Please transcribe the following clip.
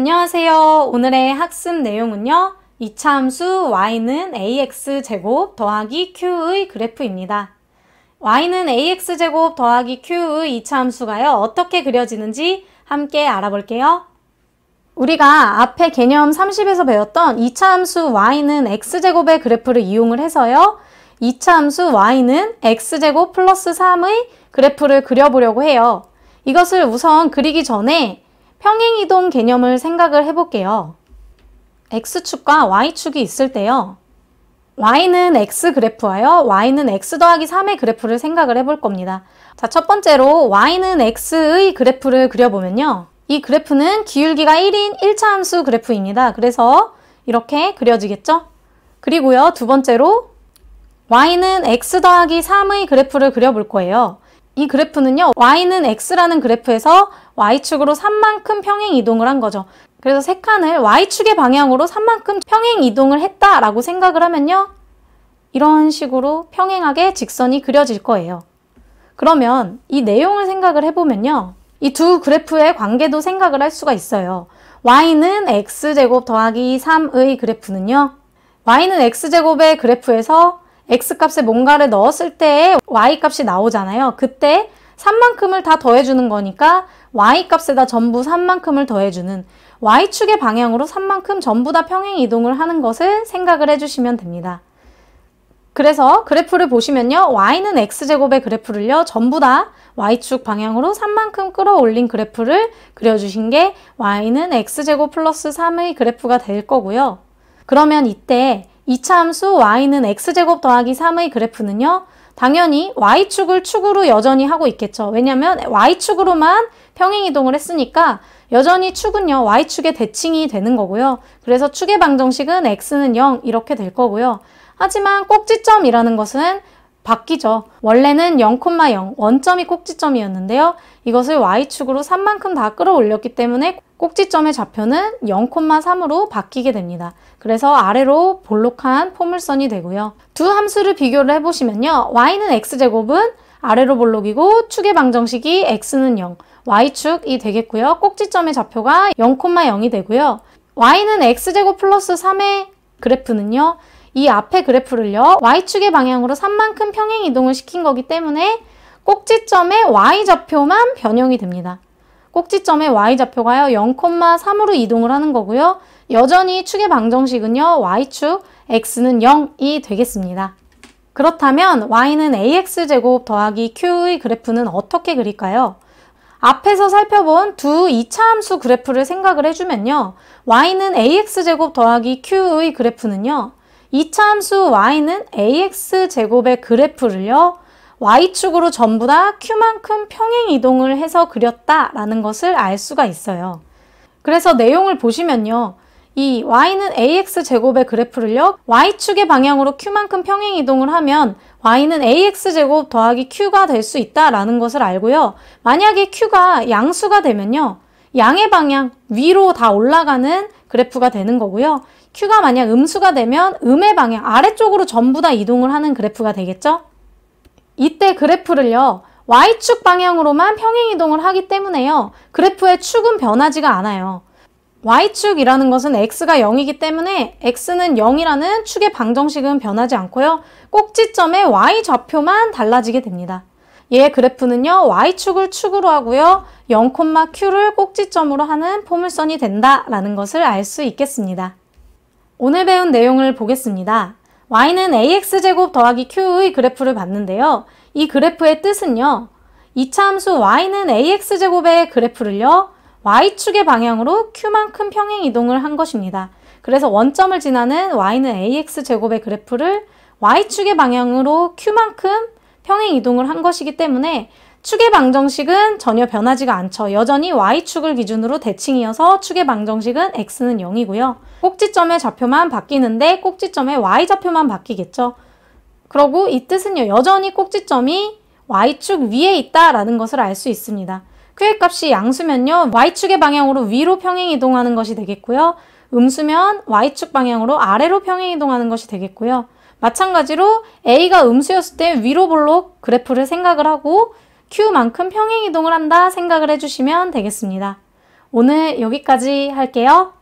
안녕하세요. 오늘의 학습 내용은요. 이차함수 y는 ax제곱 더하기 q의 그래프입니다. y는 ax제곱 더하기 q의 이차함수가요. 어떻게 그려지는지 함께 알아볼게요. 우리가 앞에 개념 30에서 배웠던 이차함수 y는 x제곱의 그래프를 이용을 해서요. 이차함수 y는 x제곱 플러스 3의 그래프를 그려보려고 해요. 이것을 우선 그리기 전에 평행이동 개념을 생각을 해볼게요. X축과 Y축이 있을 때요. Y는 X 그래프와요. Y는 X 더하기 3의 그래프를 생각을 해볼 겁니다. 자, 첫 번째로 Y는 X의 그래프를 그려보면요. 이 그래프는 기울기가 1인 1차 함수 그래프입니다. 그래서 이렇게 그려지겠죠? 그리고요, 두 번째로 Y는 X 더하기 3의 그래프를 그려볼 거예요. 이 그래프는요. y는 x라는 그래프에서 y축으로 3만큼 평행 이동을 한 거죠. 그래서 세 칸을 y축의 방향으로 3만큼 평행 이동을 했다라고 생각을 하면요. 이런 식으로 평행하게 직선이 그려질 거예요. 그러면 이 내용을 생각을 해보면요. 이 두 그래프의 관계도 생각을 할 수가 있어요. y는 x제곱 더하기 3의 그래프는요. y는 x제곱의 그래프에서 x값에 뭔가를 넣었을 때 y값이 나오잖아요. 그때 3만큼을 다 더해주는 거니까 y값에다 전부 3만큼을 더해주는 y축의 방향으로 3만큼 전부 다 평행 이동을 하는 것을 생각을 해주시면 됩니다. 그래서 그래프를 보시면요. y는 x제곱의 그래프를요. 전부 다 y축 방향으로 3만큼 끌어올린 그래프를 그려주신 게 y는 x제곱 플러스 3의 그래프가 될 거고요. 그러면 이때 이차함수 y는 x제곱 더하기 3의 그래프는요. 당연히 y축을 축으로 여전히 하고 있겠죠. 왜냐하면 y축으로만 평행이동을 했으니까 여전히 축은요. y축의 대칭이 되는 거고요. 그래서 축의 방정식은 x는 0 이렇게 될 거고요. 하지만 꼭지점이라는 것은 바뀌죠. 원래는 0,0, 원점이 꼭지점이었는데요. 이것을 y축으로 3만큼 다 끌어올렸기 때문에 꼭지점의 좌표는 0,3으로 바뀌게 됩니다. 그래서 아래로 볼록한 포물선이 되고요. 두 함수를 비교를 해보시면요. y는 x제곱은 아래로 볼록이고 축의 방정식이 x는 0, y축이 되겠고요. 꼭지점의 좌표가 0,0이 되고요. y는 x제곱 플러스 3의 그래프는요. 이 앞에 그래프를요. y축의 방향으로 3만큼 평행 이동을 시킨 거기 때문에 꼭지점의 y좌표만 변형이 됩니다. 꼭지점에 y좌표가요 0,3으로 이동을 하는 거고요. 여전히 축의 방정식은요 y축, x는 0이 되겠습니다. 그렇다면 y는 ax제곱 더하기 q의 그래프는 어떻게 그릴까요? 앞에서 살펴본 두이차함수 그래프를 생각을 해주면요. y는 ax제곱 더하기 q의 그래프는요. 이차함수 y는 ax제곱의 그래프를요. Y축으로 전부 다 Q만큼 평행 이동을 해서 그렸다라는 것을 알 수가 있어요. 그래서 내용을 보시면요. 이 y는 ax제곱의 그래프를요. y축의 방향으로 q만큼 평행 이동을 하면 y는 ax제곱 더하기 q가 될 수 있다라는 것을 알고요. 만약에 q가 양수가 되면요. 양의 방향 위로 다 올라가는 그래프가 되는 거고요. q가 만약 음수가 되면 음의 방향 아래쪽으로 전부 다 이동을 하는 그래프가 되겠죠? 이때 그래프를요. Y축 방향으로만 평행이동을 하기 때문에요. 그래프의 축은 변하지가 않아요. Y축이라는 것은 X가 0이기 때문에 X는 0이라는 축의 방정식은 변하지 않고요. 꼭지점의 Y좌표만 달라지게 됩니다. 얘 예, 그래프는요. Y축을 축으로 하고요. 0,Q를 꼭지점으로 하는 포물선이 된다라는 것을 알 수 있겠습니다. 오늘 배운 내용을 보겠습니다. y는 ax제곱 더하기 q의 그래프를 봤는데요. 이 그래프의 뜻은요. 이차함수 y는 ax제곱의 그래프를요. y축의 방향으로 q만큼 평행 이동을 한 것입니다. 그래서 원점을 지나는 y는 ax제곱의 그래프를 y축의 방향으로 q만큼 평행 이동을 한 것이기 때문에 축의 방정식은 전혀 변하지가 않죠. 여전히 y축을 기준으로 대칭이어서 축의 방정식은 x는 0이고요. 꼭지점의 좌표만 바뀌는데 꼭지점의 y좌표만 바뀌겠죠. 그러고 이 뜻은요. 여전히 꼭지점이 y축 위에 있다라는 것을 알 수 있습니다. q 값이 양수면요. y축의 방향으로 위로 평행 이동하는 것이 되겠고요. 음수면 y축 방향으로 아래로 평행 이동하는 것이 되겠고요. 마찬가지로 A가 음수였을 때 위로 볼록 그래프를 생각을 하고 Q만큼 평행이동을 한다 생각을 해주시면 되겠습니다. 오늘 여기까지 할게요.